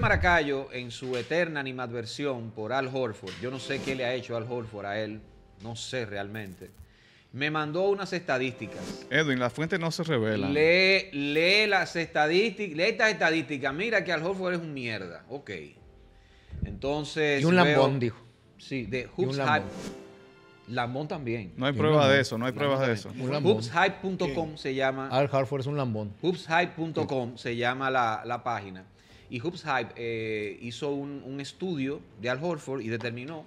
Maracayo, en su eterna animadversión por Al Horford, yo no sé qué le ha hecho Al Horford a él, no sé realmente, me mandó unas estadísticas. Edwin, la fuente no se revela. Lee, lee las estadísticas, lee estas estadísticas. Mira que Al Horford es un mierda. Ok. Entonces. Y un lambón, dijo. Sí, de Hoops Hype. Lambón también. No hay pruebas de eso, no hay pruebas de eso. Hoopshype.com se llama. Al Horford es un lambón. Hoopshype.com se llama la página. Y Hoops Hype eh, hizo un, estudio de Al Horford y determinó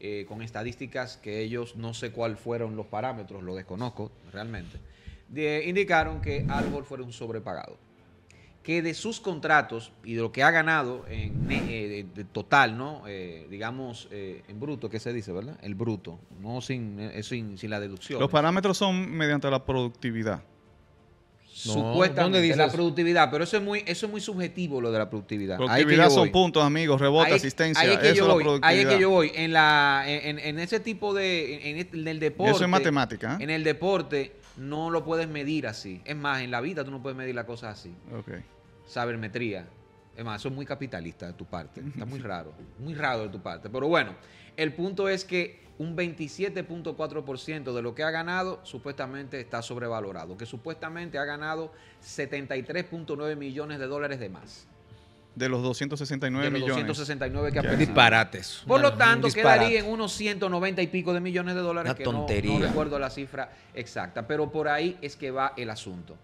eh, con estadísticas que ellos no sé cuáles fueron los parámetros, lo desconozco realmente, indicaron que Al Horford era un sobrepagado. Que de sus contratos y de lo que ha ganado en eh, total, ¿no? digamos, en bruto, ¿qué se dice, verdad? El bruto, no sin la deducción. Los parámetros son mediante la productividad supuesta supuestamente la productividad, pero eso es muy eso es muy subjetivo lo de la productividad. Productividad son puntos, amigos, rebote, asistencia, ahí es que yo voy, Ahí es que yo voy en la en, ese tipo de en, el deporte. Eso es matemática. ¿eh? En el deporte no lo puedes medir así. Es más, en la vida tú no puedes medir las cosas así. Okay. Sabermetría. Es más, eso es muy capitalista de tu parte. Está muy raro, muy raro de tu parte, pero bueno, el punto es que un 27.4% de lo que ha ganado supuestamente está sobrevalorado, que supuestamente ha ganado 73.9 millones de dólares de más. De los 269 de los millones. 269 que ha Disparates. Por lo tanto, quedaría en unos 190 y pico de millones de dólares. Una tontería. No, recuerdo la cifra exacta, pero por ahí es que va el asunto.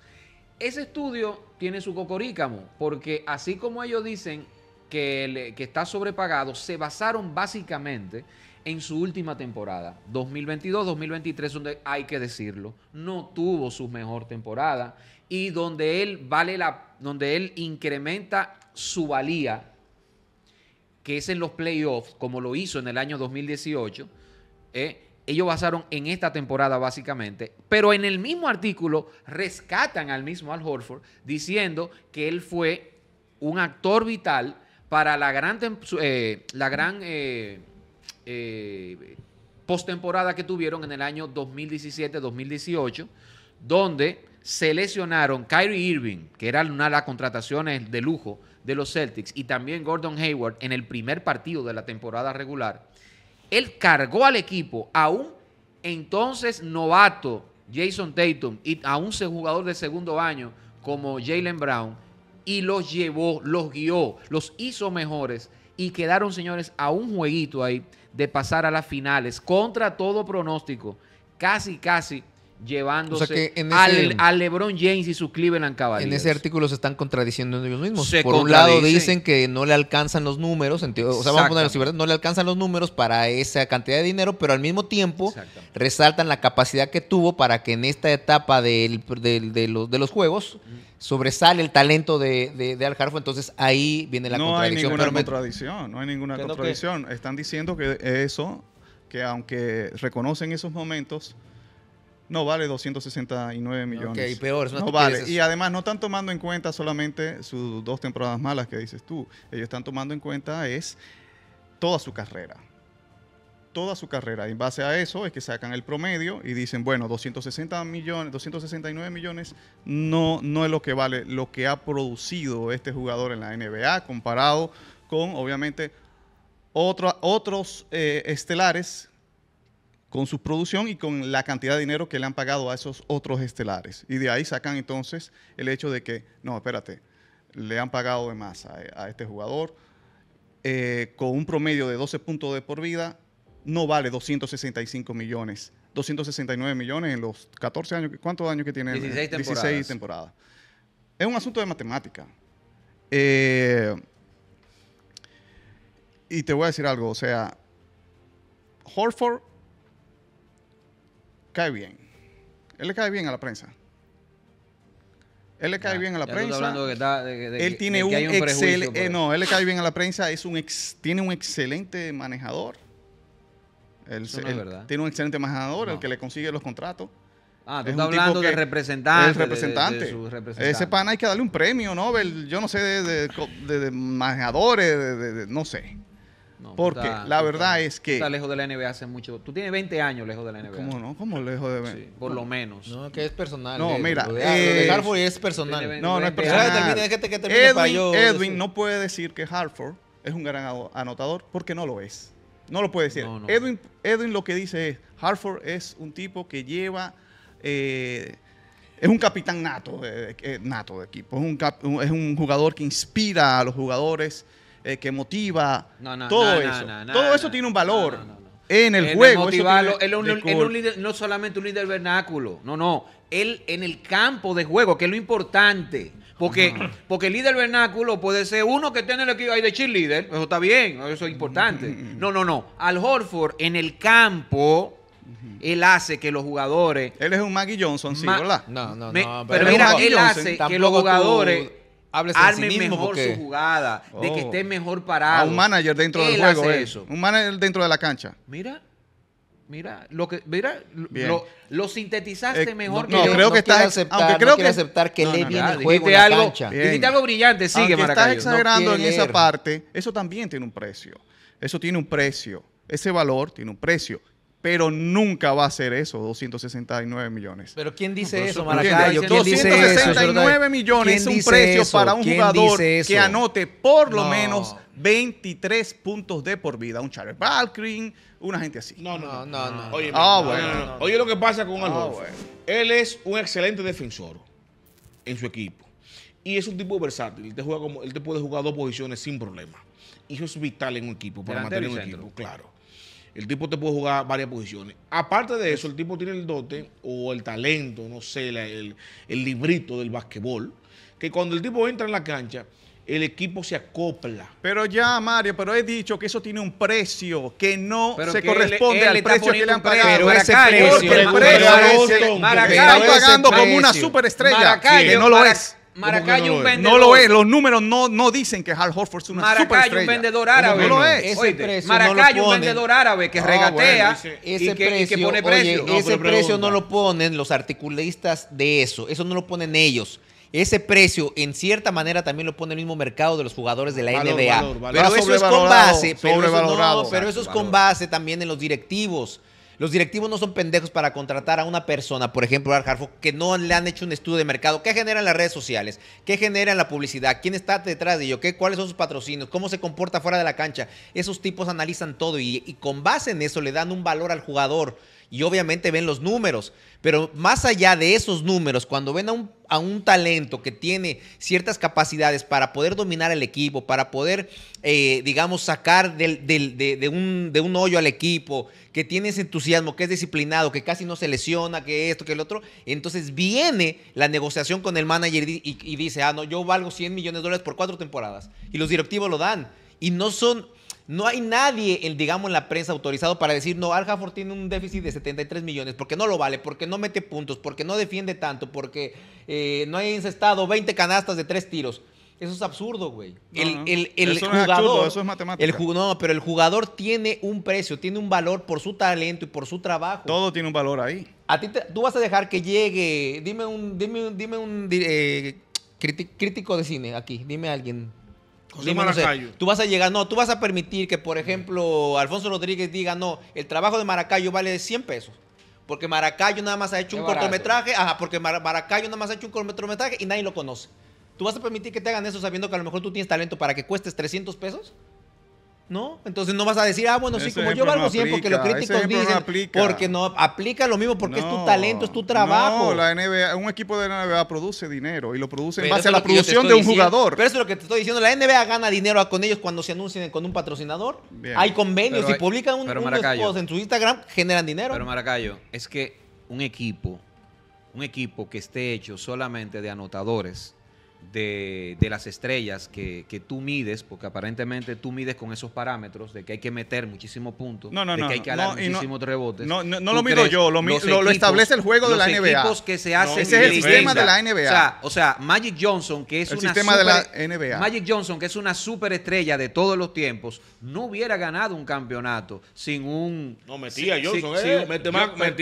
Ese estudio tiene su cocorícamo, porque así como ellos dicen que, que está sobrepagado, se basaron básicamente en su última temporada, 2022-2023, donde hay que decirlo, no tuvo su mejor temporada y donde él vale la donde él incrementa su valía que es en los playoffs, como lo hizo en el año 2018, eh, ellos basaron en esta temporada básicamente, pero en el mismo artículo rescatan al mismo Al Horford diciendo que él fue un actor vital para la gran, eh, la gran eh, eh, postemporada que tuvieron en el año 2017-2018, donde seleccionaron Kyrie Irving, que era una de las contrataciones de lujo de los Celtics, y también Gordon Hayward en el primer partido de la temporada regular. Él cargó al equipo a un entonces novato Jason Tatum y a un jugador de segundo año como Jalen Brown y los llevó, los guió, los hizo mejores y quedaron, señores, a un jueguito ahí de pasar a las finales contra todo pronóstico, casi, casi llevándose a LeBron James y su Cleveland Cavaliers. En ese artículo se están contradiciendo ellos mismos. Por un lado dicen que no le alcanzan los números, No le alcanzan los números para esa cantidad de dinero, pero al mismo tiempo resaltan la capacidad que tuvo para que en esta etapa de, los, juegos sobresale el talento de, Al Harfo, entonces ahí viene la no contradicción. Hay ninguna contradicción No hay ninguna contradicción, están diciendo que eso, que aunque reconocen esos momentos, no vale 269 millones. Ok, peor. No vale. Y además no están tomando en cuenta solamente sus dos temporadas malas que dices tú. Ellos están tomando en cuenta es toda su carrera. Toda su carrera. En base a eso es que sacan el promedio y dicen, bueno, 260 millones, 269 millones no, no es lo que vale lo que ha producido este jugador en la NBA comparado con, obviamente, otros eh, estelares con su producción y con la cantidad de dinero que le han pagado a esos otros estelares. Y de ahí sacan entonces el hecho de que, no, espérate, le han pagado de más a, este jugador, eh, con un promedio de 12 puntos de por vida, no vale 265 millones, 269 millones en los 14 años, ¿cuántos años que tiene? 16 temporadas. Es un asunto de matemática. Eh, y te voy a decir algo, o sea, Horford cae bien. Él le cae bien a la prensa. Él le cae bien a la prensa. que él tiene un, no, le cae bien a la prensa. Es un ex, tiene un excelente manejador. Él, Tiene un excelente manejador, el que le consigue los contratos. Ah, tú estás hablando representante. representante. De, representante. Ese pana hay que darle un premio ¿no? yo no sé, de, de manejadores, no sé. Pues porque la verdad es que. Está lejos de la NBA hace mucho. Tú tienes 20 años lejos de la NBA. ¿Cómo no? ¿Cómo lejos de 20? por lo menos. No, que es personal. No, eh, mira. Lo es, personal. no, no es personal. Edwin, Edwin no puede decir que Hartford es un gran anotador porque no lo es. No lo puede decir. Edwin, Edwin lo que dice es, Hartford es un tipo que lleva, eh, es un capitán nato, eh, nato de equipo, es un, es un, jugador que inspira a los jugadores, eh, que motiva. todo eso. todo eso tiene un valor. En el, juego. líder, no solamente un líder vernáculo. No, no. Él en el campo de juego, que es lo importante. Porque, porque el líder vernáculo puede ser uno que tiene el equipo ahí de cheerleader. Eso está bien, eso es importante. No, no, no. Al Horford en el campo. Él hace que los jugadores. Él es un Maggie Johnson, sí, ¿verdad? No, no, no. pero, mira, él hace que los jugadores. Háblese arme sí mismo mejor su jugada, de que oh. esté mejor parado. A un manager dentro del juego, eh. un manager dentro de la cancha. Mira, mira, lo que mira lo, sintetizaste eh, mejor que yo. creo que aceptar, aunque creo que aceptar le viene el juego algo, brillante, sigue aunque estás exagerando en esa parte, eso también tiene un precio. Eso tiene un precio. Ese valor tiene un precio pero nunca va a ser eso, 269 millones. Pero ¿quién dice eso, Maracayo? 269 millones es un precio para un jugador que anote por lo menos 23 puntos de por vida. Un Charles Barkley, una gente así. No, no, no. no, Oye, ah, bueno. Oye, lo que pasa con ah, Alonso. Él es un excelente defensor en su equipo. Y es un tipo versátil. Él te, como, él te puede jugar dos posiciones sin problema. Y eso es vital en un equipo, para mantener un equipo, claro. El tipo te puede jugar varias posiciones. Aparte de eso, el tipo tiene el dote o el talento, no sé, el, librito del basquetbol, que cuando el tipo entra en la cancha, el equipo se acopla. Pero ya, Mario, pero he dicho que eso tiene un precio que no se corresponde al precio que le han pagado. Pero ese precio, pagando como una superestrella, estrella que no lo es. Maracay un vendedor. No lo es, los números no, dicen que Hal Horford es una Maracay un vendedor árabe. No lo es. Maracay un vendedor árabe que ah, regatea ese precio, pone precio. ese precio no lo ponen los articulistas de eso, eso no lo ponen ellos. Ese precio, en cierta manera, también lo pone el mismo mercado de los jugadores de la NBA. Ah, pero, eso es con base, pero, pero eso es con base también en los directivos. Los directivos no son pendejos para contratar a una persona, por ejemplo, a Harfo, que no le han hecho un estudio de mercado. ¿Qué generan las redes sociales? ¿Qué generan la publicidad? ¿Quién está detrás de ello? ¿Qué, ¿Cuáles son sus patrocinios? ¿Cómo se comporta fuera de la cancha? Esos tipos analizan todo y, y con base en eso le dan un valor al jugador y obviamente ven los números, pero más allá de esos números, cuando ven a un, a un talento que tiene ciertas capacidades para poder dominar el equipo, para poder, eh, digamos, sacar del, de, un, hoyo al equipo, que tiene ese entusiasmo, que es disciplinado, que casi no se lesiona, que esto, que el otro, entonces viene la negociación con el manager y, y dice, ah, no, yo valgo 100 millones de dólares por cuatro temporadas, y los directivos lo dan, y no son no hay nadie, digamos, en la prensa autorizado para decir, no, Al Hafford tiene un déficit de 73 millones, porque no lo vale, porque no mete puntos, porque no defiende tanto, porque eh, no ha incestado 20 canastas de tres tiros. Eso es absurdo, güey. el, jugador. eso es no, pero el jugador tiene un precio, tiene un valor por su talento y por su trabajo. Todo tiene un valor ahí. A ti tú vas a dejar que llegue. Dime un, dime dime un eh, crítico de cine aquí. Dime alguien tú vas a llegar, no, tú vas a permitir que, por ejemplo, Alfonso Rodríguez diga, no, el trabajo de Maracayo vale 100 pesos. Porque Maracayo nada más ha hecho un cortometraje, ajá, porque Maracayo nada más ha hecho un cortometraje y nadie lo conoce. ¿Tú vas a permitir que te hagan eso sabiendo que a lo mejor tú tienes talento para que cuestes 300 pesos? ¿no? Entonces no vas a decir, ah, bueno, sí, como yo valgo no porque los críticos dicen, porque no, aplica lo mismo porque es tu talento, es tu trabajo. No, la NBA, un equipo de la NBA produce dinero y lo produce en base a la producción de un jugador. Pero eso es lo que te estoy diciendo, la NBA gana dinero con ellos cuando se anuncian con un patrocinador. Hay convenios y si publican un, pero en su Instagram, generan dinero. Pero Maracayo, es que un equipo, un equipo que esté hecho solamente de anotadores, de, las estrellas que, que, tú mides, porque aparentemente tú mides con esos parámetros de que hay que meter muchísimos puntos, no, de que hay que dar muchísimos rebotes. No, lo mido yo, lo, lo, establece el juego de la NBA. Los que se hacen ese es el sistema de la NBA. O sea, Magic Johnson, que es el una sistema de la NBA. Magic Johnson, que es una superestrella de todos los tiempos, no hubiera ganado un campeonato sin un No metía Johnson, eh, metía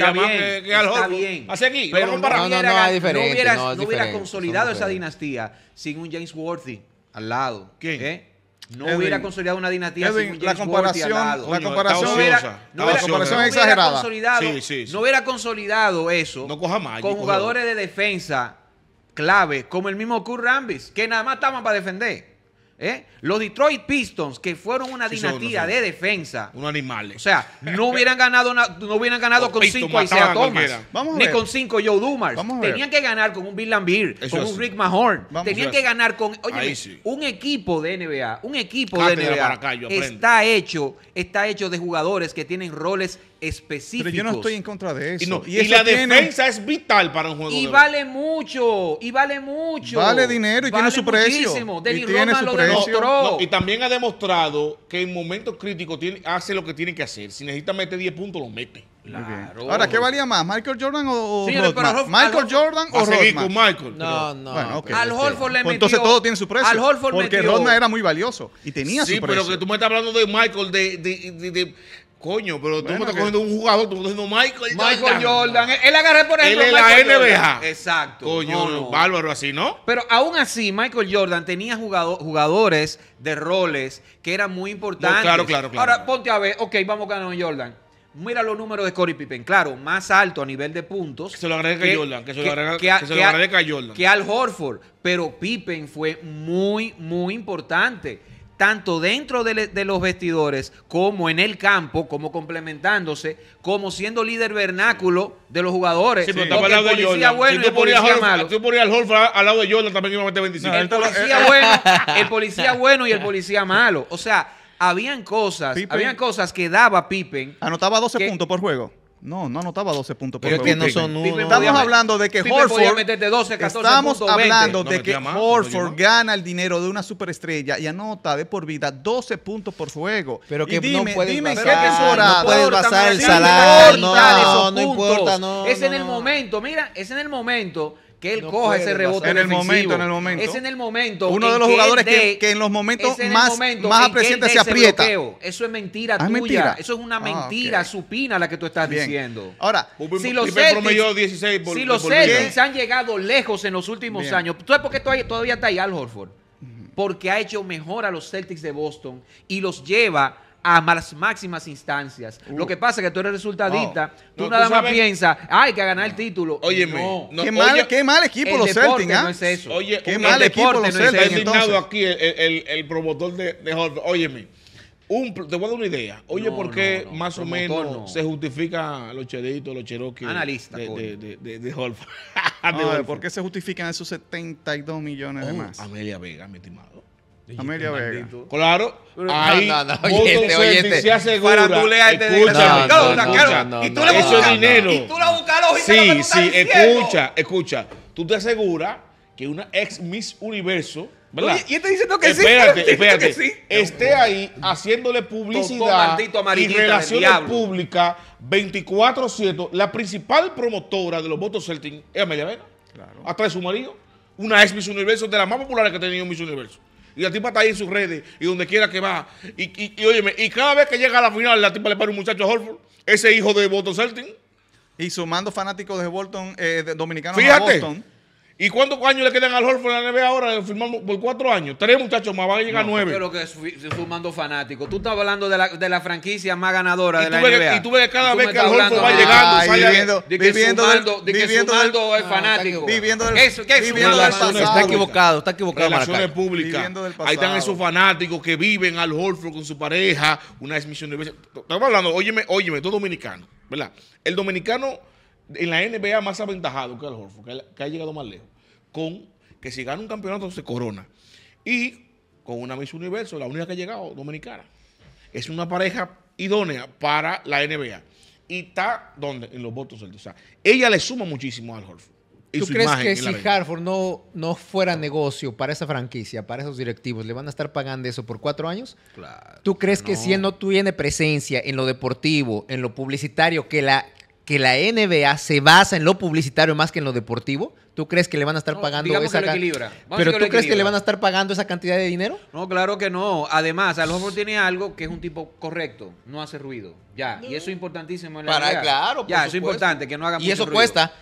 más bien, que, al Está bien. Hace aquí, pero no, no, no, no hubiera consolidado esa dinastía sin un James Worthy al lado. ¿Quién? ¿eh? No hubiera consolidado una dinastía sin un James la comparación, Worthy al lado. La comparación, no hubiera, exagerada. Consolidado, No hubiera consolidado eso con jugadores de defensa clave, como el mismo Kurt Rambis, que nada más estaban para defender. ¿Eh? Los Detroit Pistons, que fueron una dinastía de defensa. O sea, no hubieran ganado, no hubieran ganado con cinco. Isaiah Thomas. ni con cinco, Joe Dumas. Tenían que ganar con un Bill Laimbeer, con un Rick Mahorn. Tenían que ganar con. un equipo de NBA, un equipo de NBA está hecho, está hecho de jugadores que tienen roles específicos. Pero yo no estoy en contra de eso. Y, la defensa es vital para un juego. Y vale mucho, y vale mucho. Vale dinero y tiene su precio. y tiene su precio. y también ha demostrado que en momentos críticos hace lo que tiene que hacer. Si necesita meter 10 puntos, lo mete. Claro. Ahora, ¿qué valía más? ¿Michael Jordan o, ¿Michael Jordan o Rodman? Michael. No, no. okay, al Holford le pues metió. Entonces todo tiene su precio. Al Holford Porque metió. Rodman era muy valioso y tenía sí, su precio. Sí, pero que tú me estás hablando de Michael, de, de Coño, pero tú me estás cogiendo un jugador, tú me estás cogiendo Michael, Jordan. Michael Jordan. Él agarré por ejemplo. Él es la NBA. Exacto. Coño, bárbaro así, ¿no? Pero aún así, Michael Jordan tenía jugadores de roles que eran muy importantes. claro, claro, claro. Ahora, ponte a ver, ok, vamos a Jordan. Mira los números de Corey Pippen. Claro, más alto a nivel de puntos. Que se lo agradezca a Jordan. Que se lo agradezca a Jordan. Que al Horford. Pero Pippen fue muy, muy importante tanto dentro de, los vestidores como en el campo, como complementándose, como siendo líder vernáculo de los jugadores. Sí, pero estaba lado de Bueno si tú ponías al lado de también iba a meter 25. el, policía bueno, el policía bueno y el policía malo. O sea, habían cosas, habían cosas que daba Pippen. Anotaba 12 puntos por juego. No, no anotaba 12 puntos por juego. que no son Estamos eh. hablando de que Horford. estamos hablando de que Horford gana el dinero de una superestrella y anota de por vida 12 puntos por juego. Pero que dime, no dime qué No puedes el salario. No, no, no importa, no. Es en el momento, mira, es en el momento que él coja ese rebote en el momento, en Es en el momento. Uno de los jugadores que, en los momentos más, momento se aprieta. Eso es mentira ah, tuya. Eso es una ah, mentira supina la que tú estás diciendo. Ahora, si los Celtics, si han llegado lejos en los últimos años, ¿tú sabes por qué todavía está ahí Al Horford? Porque ha hecho mejor a los Celtics de Boston y los lleva a las máximas instancias. Lo uh. que pasa es que tú eres resultadista, tú nada más piensas, hay que ganar el título. Óyeme, no. qué, mal, qué, mal, equipo los Celtics, ¿ah? No es eso. Oye, qué mal equipo los Celtics. designado aquí el, el, el, promotor de, de Oye, Óyeme, te voy a dar una idea. Oye, por qué más o menos se justifica los cheritos, los cheroqui Analista, de, de, de, de ¿Por qué se justifican esos 72 millones de oh, más? Amelia Vega, mi estimado. Amelia Vega. Claro, ahí no, oye, este. se este. asegura. Para tú leas este escúchame, no, escucha, y tú le buscas, dinero. Y tú la buscas Sí, sí, escucha, escucha. Tú te aseguras que una ex Miss Universo, ¿verdad? y este diciendo que sí. Espérate, espérate. Sí. Esté ahí haciéndole publicidad y relaciones públicas 24/7. La principal promotora de los votos Celtic es Amelia Vega. Claro. Atrás de su marido. Una ex Miss Universo, de las más populares que ha tenido Miss Universo. Y la tipa está ahí en sus redes y donde quiera que va. Y, y, óyeme, y cada vez que llega a la final, la tipa le para un muchacho a Holford, ese hijo de Bolton Celtic. Y sumando fanáticos de Bolton, eh, dominicano de, Fíjate, ¿Y cuántos años le quedan al Holford en la NBA ahora? Firmamos por cuatro años. Tres muchachos más, van a llegar a nueve. Pero que sumando fanáticos. Tú estás hablando de la, de la franquicia más ganadora de la NBA. y tú ves cada vez que el Holford va llegando, saliendo, viviendo, viviendo del, es ah, fanático. viviendo del, Eso, ¿qué es viviendo pasado, Está equivocado, está equivocado. Relaciones públicas. Ahí están esos fanáticos que viven al Holford con su pareja, una emisión de veces. Estamos hablando, óyeme, óyeme, tú dominicano, ¿verdad? El dominicano en la NBA más aventajado que el Horford, que, ha llegado más lejos, con que si gana un campeonato se corona. Y con una Miss Universo, la única que ha llegado, dominicana. Es una pareja idónea para la NBA. Y está, donde En los votos del O sea, ella le suma muchísimo al Horford. ¿Tú crees que si horford no, no fuera negocio para esa franquicia, para esos directivos, le van a estar pagando eso por cuatro años? Claro. ¿Tú crees que si él no tiene presencia en lo deportivo, en lo publicitario, que la, que la NBA se basa en lo publicitario más que en lo deportivo? ¿Tú crees que le van a estar pagando esa Pero tú crees que le van a estar pagando esa cantidad de dinero? No, claro que no. Además, a lo mejor tiene algo que es un tipo correcto, no hace ruido. Ya, y eso es importantísimo en la Para, claro, es importante que no hagan Y eso cuesta.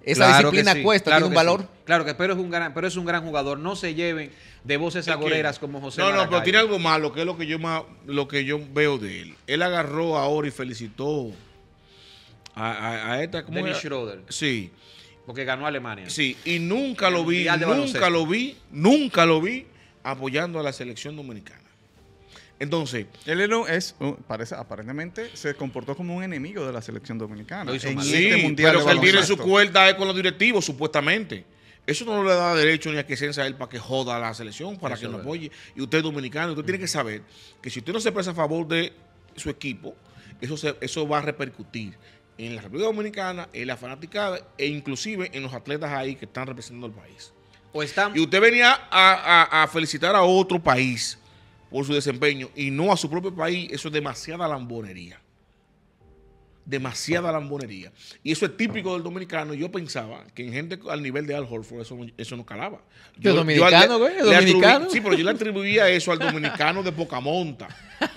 Esa disciplina cuesta, tiene un valor. Claro que pero es un gran, pero es un gran jugador. No se lleven de voces agoreras como José. No, no, pero tiene algo malo, que es lo que yo más, lo que yo veo de él. Él agarró ahora y felicitó a, esta, como Dennis Schroeder. Sí. Porque ganó Alemania. Sí, y nunca lo vi, nunca lo vi, nunca lo vi apoyando a la selección dominicana. Entonces, él es, parece, aparentemente se comportó como un enemigo de la selección dominicana. En este mundial pero él tiene su cuerda con los directivos, supuestamente. Eso no le da derecho ni a que a él para que joda a la selección, para que lo apoye. Y usted es dominicano, usted tiene que saber que si usted no se presta a favor de su equipo, eso, eso va a repercutir en la República Dominicana, en la fanaticada e inclusive en los atletas ahí que están representando al país. O Y usted venía a, felicitar a otro país por su desempeño y no a su propio país, eso es demasiada lambonería demasiada lambonería. Y eso es típico del dominicano. Yo pensaba que en gente al nivel de Al Horford eso, no calaba. Yo, dominicano, güey, dominicano. sí, pero yo le atribuía eso al dominicano de poca monta,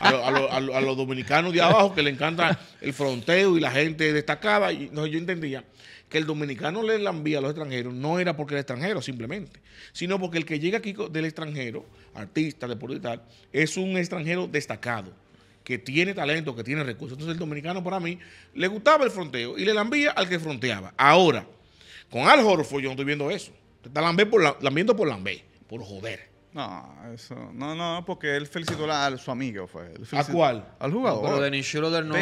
a, los dominicanos de abajo que le encanta el fronteo y la gente destacada. Y, no, yo entendía que el dominicano le lambía a los extranjeros no era porque era extranjero simplemente, sino porque el que llega aquí del extranjero, artista, deportista, es un extranjero destacado que tiene talento, que tiene recursos. Entonces el dominicano para mí le gustaba el fronteo y le lambía al que fronteaba. Ahora, con Al Horford yo no estoy viendo eso. Te está por la, lambiendo por lambé, por joder. No, eso. No, no, porque él felicitó a, su amigo. Fue. ¿A cuál? Al jugador. pero denis Schroeder no.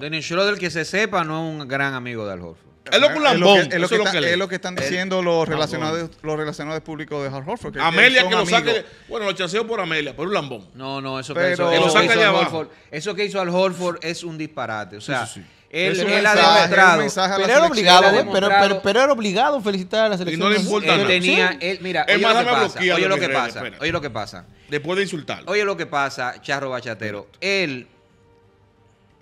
Pero, que se sepa, no es un gran amigo de Al Horford. Es lo que un lambón. Es lo que, están diciendo los relacionados, los relacionados públicos de Hard Horford. Amelia que, lo saque. Bueno, lo chaseo por Amelia, por un lambón. No, no, eso que hizo, eso que hizo al Horford es un disparate. O sea, él, él ha demostrado. Pero era obligado, pero, pero, era obligado felicitar a la selección. Y no le importa él Tenía, él, mira, oye, lo que, pasa, oye lo que pasa. Oye lo que pasa. Después de insultarlo. Oye lo que pasa, Charro Bachatero. Él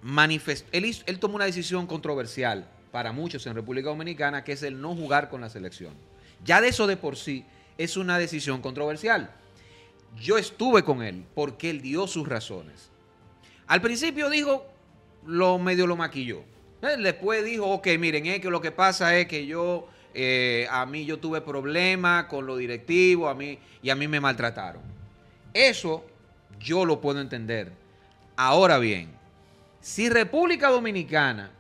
manifestó, él tomó una decisión controversial para muchos en República Dominicana, que es el no jugar con la selección. Ya de eso de por sí es una decisión controversial. Yo estuve con él porque él dio sus razones. Al principio dijo, lo medio lo maquilló. Eh, después dijo, ok, miren, es que lo que pasa es que yo, eh, a mí yo tuve problemas con lo directivo, a mí, y a mí me maltrataron. Eso yo lo puedo entender. Ahora bien, si República Dominicana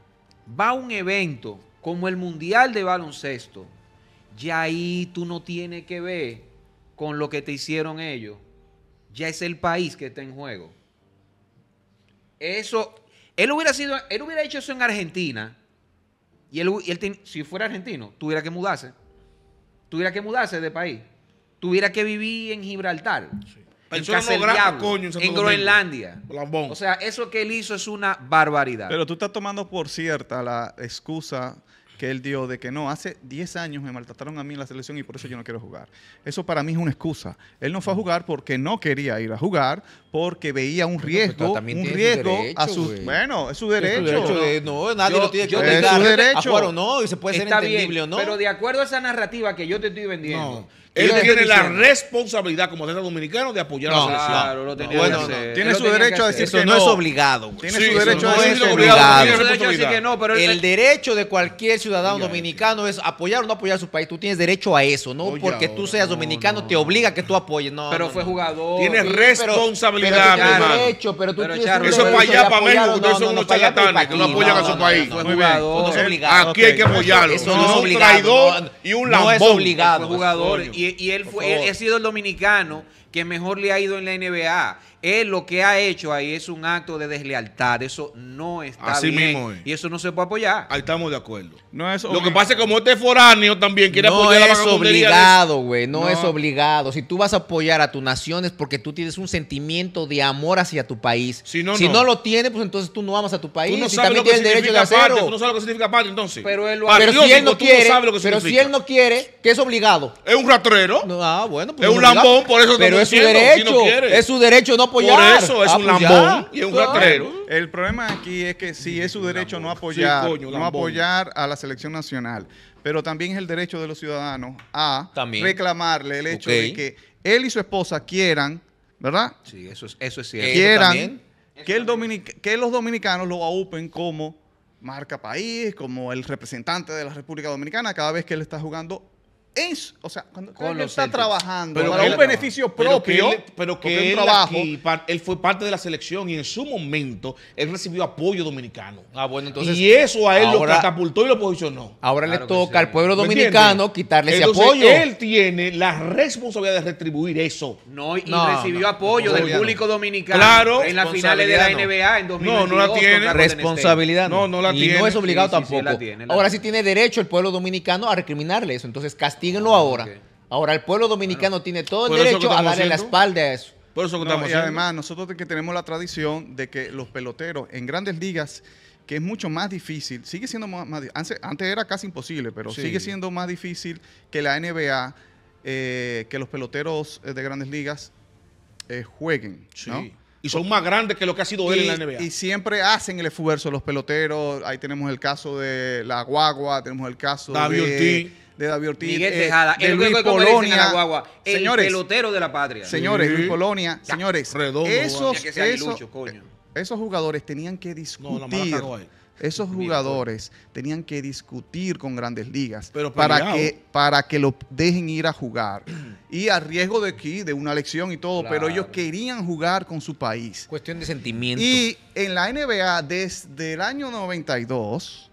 va a un evento como el Mundial de Baloncesto, ya ahí tú no tienes que ver con lo que te hicieron ellos. Ya es el país que está en juego. Eso, él hubiera sido, él hubiera hecho eso en Argentina. Y él, si fuera argentino, tuviera que mudarse. Tuviera que mudarse de país. Tuviera que vivir en Gibraltar en en, Groenlandia. O sea, eso que él hizo es una barbaridad. Pero tú estás tomando por cierta la excusa que él dio de que no, hace 10 años me maltrataron a mí en la selección y por eso yo no quiero jugar. Eso para mí es una excusa. Él no fue a jugar porque no quería ir a jugar, porque veía un riesgo, un riesgo a sus... Bueno, es su derecho. no, nadie lo tiene que obligar a jugar o no, y se puede ser entendible no. Pero de acuerdo a esa narrativa que yo te estoy vendiendo... Él tiene la responsabilidad como ciudadano dominicano de apoyar a la selección. Claro, lo tenía bueno, Tiene su derecho a decir que no, no es obligado. Tiene su derecho a decir que no El derecho de cualquier ciudadano dominicano es apoyar o no apoyar a su país. Tú tienes derecho a eso, no porque tú seas dominicano te obliga a que tú apoyes. No, pero fue jugador. Tienes responsabilidad, pero, derecho, pero tú tienes tienes Eso para allá, para México, ustedes son unos charlatanes que no apoyan a su país. Aquí hay que apoyarlo. Eso no es obligado. Y un lambón. No es obligado. jugador y, él, fue, él ha sido el dominicano que mejor le ha ido en la NBA. Él lo que ha hecho ahí es un acto de deslealtad. Eso no está Así Mismo Y eso no se puede apoyar. Ahí estamos de acuerdo. No es lo que pasa es que como este foráneo también quiere apoyar a la es obligado, güey. No, es obligado. Si tú vas a apoyar a tu nación es porque tú tienes un sentimiento de amor hacia tu país. Si no, si no. lo tienes, pues entonces tú no amas a tu país. si también tienes derecho de tú no lo que significa patria, entonces. Pero, si él no quiere, pero si él no quiere, que es obligado. Es un ratrero. Ah, pues es un lambón, por eso. Pero es su derecho. no es su apoyar. eso es un lambón y un El problema aquí es que si es su derecho no apoyar, no apoyar a la selección nacional, pero también es el derecho de los ciudadanos a reclamarle el hecho de que él y su esposa quieran, ¿verdad? Sí, eso es, eso es cierto. Quieran que, el que los dominicanos lo aupen como marca país, como el representante de la República Dominicana cada vez que él está jugando es, o sea, cuando él está trabajando pero para un beneficio propio, pero que él, él, fue parte de la selección y en su momento él recibió apoyo dominicano. Ah, bueno, entonces y eso a él lo catapultó y lo posicionó. Ahora le toca al pueblo dominicano quitarle ese apoyo. Él tiene la responsabilidad de retribuir eso. No, y recibió apoyo del público dominicano en las finales de la NBA en 2022. No, no la tiene responsabilidad. No, no la tiene y No es obligado tampoco. ahora sí tiene derecho el pueblo dominicano a recriminarle eso, entonces castiga Díganlo ah, ahora. Ahora el pueblo dominicano tiene todo el derecho a darle la espalda a eso. Por eso contamos. y además nosotros que tenemos la tradición de que los peloteros en grandes ligas que es mucho más difícil, sigue siendo más, difícil. antes, era casi imposible, pero sigue siendo más difícil que la NBA, eh, que los peloteros eh, de grandes ligas eh, jueguen. Y son más grandes que lo que ha sido él en la NBA. Y siempre hacen el esfuerzo los peloteros. Ahí tenemos el caso de la Guagua, tenemos el caso de de David Ortiz. Miguel eh, Tejada, de el Luis el pelotero de la patria. Señores, Luis Polonia, señores, esos, eh, esos, jugadores tenían que discutir. esos jugadores pues. tenían que discutir con grandes ligas para, que, para que lo dejen ir a jugar. Y a riesgo de aquí, de una elección y todo, pero ellos querían jugar con su país. Cuestión de sentimiento. Y en la NBA, desde el año 92,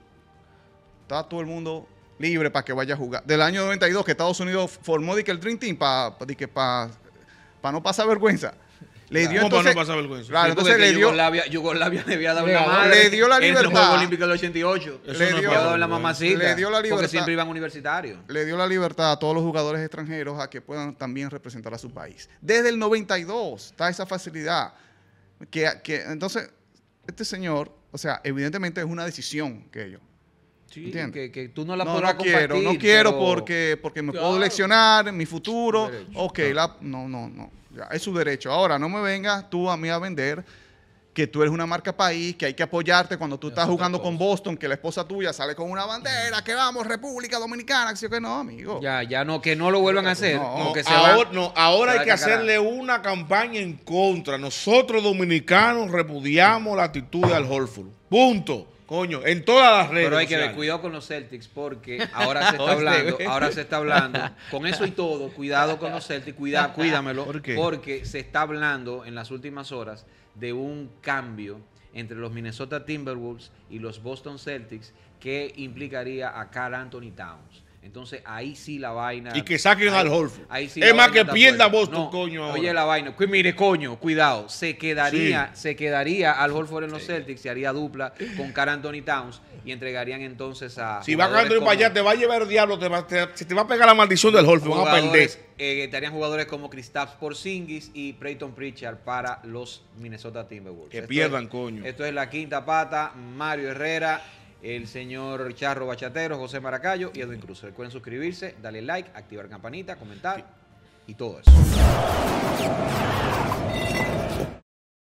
está todo el mundo libre para que vaya a jugar. Del año 92 que Estados Unidos formó el Dream Team para no pasar vergüenza. Le dio ¿Cómo entonces, para no pasar vergüenza? Claro, entonces le dio Yugoslavia, Yugoslavia le había dado la madre. Le dio la libertad. En los Juegos Olímpicos del 88. le dio, la mamacita. Le dio la libertad. Porque siempre iban universitarios. Le dio la libertad a todos los jugadores extranjeros a que puedan también representar a su país. Desde el 92 está esa facilidad que, que entonces este señor, o sea, evidentemente es una decisión que ellos que, tú no la puedas podrás no quiero, No quiero porque, porque me puedo lesionar mi futuro. Ok, no. La, no, no, no. es su derecho. Ahora, no me vengas tú a mí a vender que tú eres una marca país, que hay que apoyarte cuando tú estás jugando con Boston, que la esposa tuya sale con una bandera, que vamos, República Dominicana, que que no, amigo. Ya, ya no, que no lo vuelvan a hacer. No, ahora, hay que hacerle una campaña en contra. Nosotros dominicanos repudiamos la actitud de Al Punto en todas las redes. Pero hay que ver, cuidado con los Celtics, porque ahora se está hablando, ahora se está hablando, con eso y todo, cuidado con los Celtics, cuidado cuídamelo, porque se está hablando en las últimas horas de un cambio entre los Minnesota Timberwolves y los Boston Celtics que implicaría a Carl Anthony Towns. Entonces ahí sí la vaina. Y que saquen al Holford. Ahí sí es más que pierda vos tu coño. Oye, la vaina. mire, coño, cuidado. Se quedaría, se quedaría al Holford en los Celtics, se haría dupla con cara Anthony Towns y entregarían entonces a. Si va Anthony para allá, te va a llevar el diablo, te va, va a pegar la maldición del Holford, van a perder. Eh, estarían jugadores como Kristaps Porzingis y Preyton Pritchard para los Minnesota Timberwolves. Que pierdan, coño. Esto es la quinta pata. Mario Herrera el señor Charro Bachatero, José Maracayo y Edwin Cruz. Recuerden suscribirse, darle like, activar campanita, comentar y todo eso.